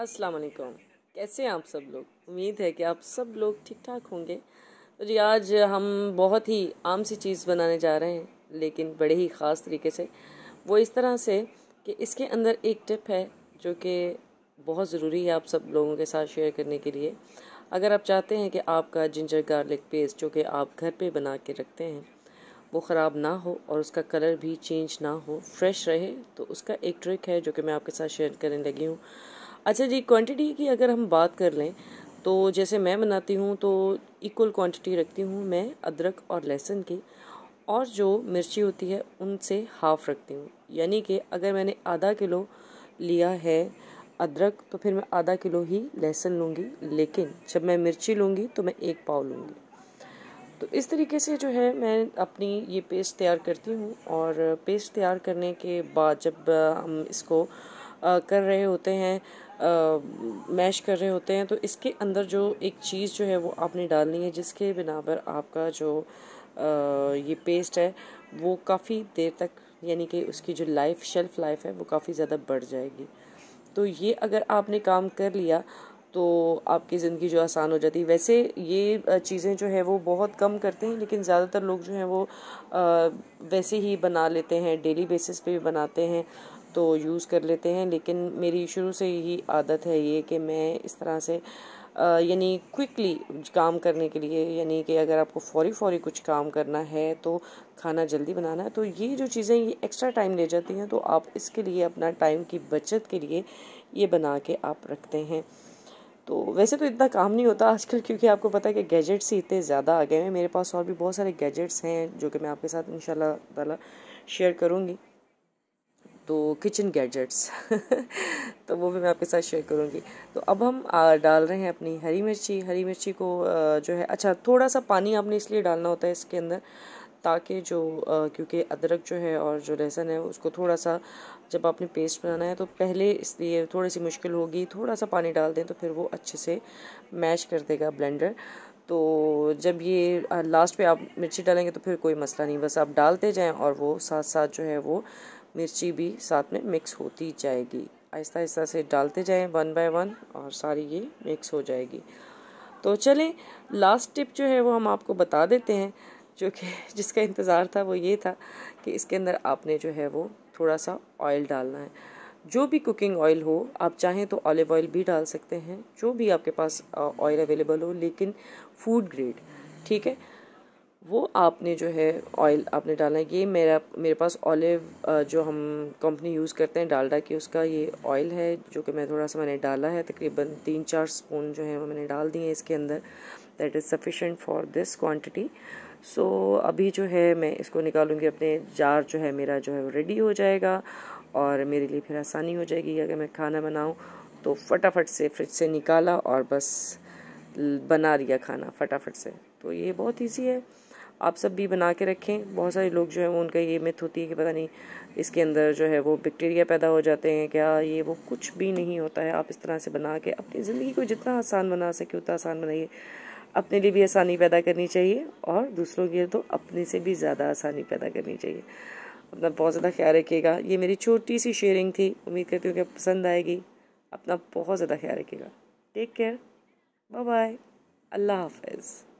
अस्सलाम वालेकुम कैसे हैं आप सब लोग उम्मीद है कि आप सब लोग ठीक ठाक होंगे तो जी आज हम बहुत ही आम सी चीज़ बनाने जा रहे हैं लेकिन बड़े ही ख़ास तरीके से वो इस तरह से कि इसके अंदर एक टिप है जो कि बहुत ज़रूरी है आप सब लोगों के साथ शेयर करने के लिए अगर आप चाहते हैं कि आपका जिंजर गार्लिक पेस्ट जो कि आप घर पर बना के रखते हैं वो ख़राब ना हो और उसका कलर भी चेंज ना हो फ्रेश रहे तो उसका एक ट्रिक है जो कि मैं आपके साथ शेयर करने लगी हूँ अच्छा जी क्वांटिटी की अगर हम बात कर लें तो जैसे मैं बनाती हूँ तो इक्वल क्वांटिटी रखती हूँ मैं अदरक और लहसुन की और जो मिर्ची होती है उनसे हाफ़ रखती हूँ यानी कि अगर मैंने आधा किलो लिया है अदरक तो फिर मैं आधा किलो ही लहसुन लूँगी लेकिन जब मैं मिर्ची लूँगी तो मैं एक पाव लूँगी तो इस तरीके से जो है मैं अपनी ये पेस्ट तैयार करती हूँ और पेस्ट तैयार करने के बाद जब हम इसको कर रहे होते हैं मैश कर रहे होते हैं तो इसके अंदर जो एक चीज़ जो है वो आपने डालनी है जिसके बिना पर आपका जो आ, ये पेस्ट है वो काफ़ी देर तक यानी कि उसकी जो लाइफ शेल्फ़ लाइफ है वो काफ़ी ज़्यादा बढ़ जाएगी तो ये अगर आपने काम कर लिया तो आपकी ज़िंदगी जो आसान हो जाती है वैसे ये चीज़ें जो है वो बहुत कम करते हैं लेकिन ज़्यादातर लोग जो हैं वो वैसे ही बना लेते हैं डेली बेसिस पे भी बनाते हैं तो यूज़ कर लेते हैं लेकिन मेरी शुरू से ही आदत है ये कि मैं इस तरह से यानी क्विकली काम करने के लिए यानी कि अगर आपको फौरी फौरी कुछ काम करना है तो खाना जल्दी बनाना है तो ये जो चीज़ें ये एक्स्ट्रा टाइम ले जाती हैं तो आप इसके लिए अपना टाइम की बचत के लिए ये बना के आप रखते हैं तो वैसे तो इतना काम नहीं होता आजकल क्योंकि आपको पता है कि गैजेट्स ही इतने ज़्यादा आ गए हैं मेरे पास और भी बहुत सारे गैजेट्स हैं जो कि मैं आपके साथ इन ताला शेयर करूँगी तो किचन गैजेट्स तो वो भी मैं आपके साथ शेयर करूँगी तो अब हम डाल रहे हैं अपनी हरी मिर्ची हरी मिर्ची को जो है अच्छा थोड़ा सा पानी आपने इसलिए डालना होता है इसके अंदर ताकि जो क्योंकि अदरक जो है और जो लहसन है उसको थोड़ा सा जब आपने पेस्ट बनाना है तो पहले इसलिए थोड़ी सी मुश्किल होगी थोड़ा सा पानी डाल दें तो फिर वो अच्छे से मैश कर देगा ब्लेंडर तो जब ये लास्ट पे आप मिर्ची डालेंगे तो फिर कोई मसला नहीं बस आप डालते जाएं और वो साथ साथ जो है वो मिर्ची भी साथ में मिक्स होती जाएगी आहिस्ता आहिस्ता से डालते जाएं वन बाय वन और सारी ये मिक्स हो जाएगी तो चलें लास्ट टिप जो है वो हम आपको बता देते हैं जो कि जिसका इंतज़ार था वो ये था कि इसके अंदर आपने जो है वो थोड़ा सा ऑयल डालना है जो भी कुकिंग ऑयल हो आप चाहें तो ऑलिव ऑयल भी डाल सकते हैं जो भी आपके पास ऑयल अवेलेबल हो लेकिन फूड ग्रेड ठीक है वो आपने जो है ऑयल आपने डालना है ये मेरा मेरे पास ऑलिव जो हम कंपनी यूज़ करते हैं डालडा की उसका ये ऑयल है जो कि मैं थोड़ा सा मैंने डाला है तकरीबन तीन चार स्पून जो है वो मैंने डाल दिए हैं इसके अंदर that is sufficient for this quantity so अभी जो है मैं इसको निकालूंगी अपने जार जो है मेरा जो है वो रेडी हो जाएगा और मेरे लिए फिर आसानी हो जाएगी अगर मैं खाना बनाऊँ तो फटाफट से फ्रिज से निकाला और बस बना लिया खाना फटाफट से तो ये बहुत ईजी है आप सब भी बना के रखें बहुत सारे लोग जो है वो उनका ये मिथ होती है कि पता नहीं इसके अंदर जो है वो बैक्टीरिया पैदा हो जाते हैं क्या ये वो कुछ भी नहीं होता है आप इस तरह से बना के अपनी ज़िंदगी को जितना आसान बना सके उतना आसान बनाइए अपने लिए भी आसानी पैदा करनी चाहिए और दूसरों के लिए तो अपने से भी ज़्यादा आसानी पैदा करनी चाहिए अपना बहुत ज़्यादा ख्याल रखिएगा ये मेरी छोटी सी शेयरिंग थी उम्मीद करती हूँ कि पसंद आएगी अपना बहुत ज़्यादा ख्याल रखिएगा take care bye bye Allah हाफिज़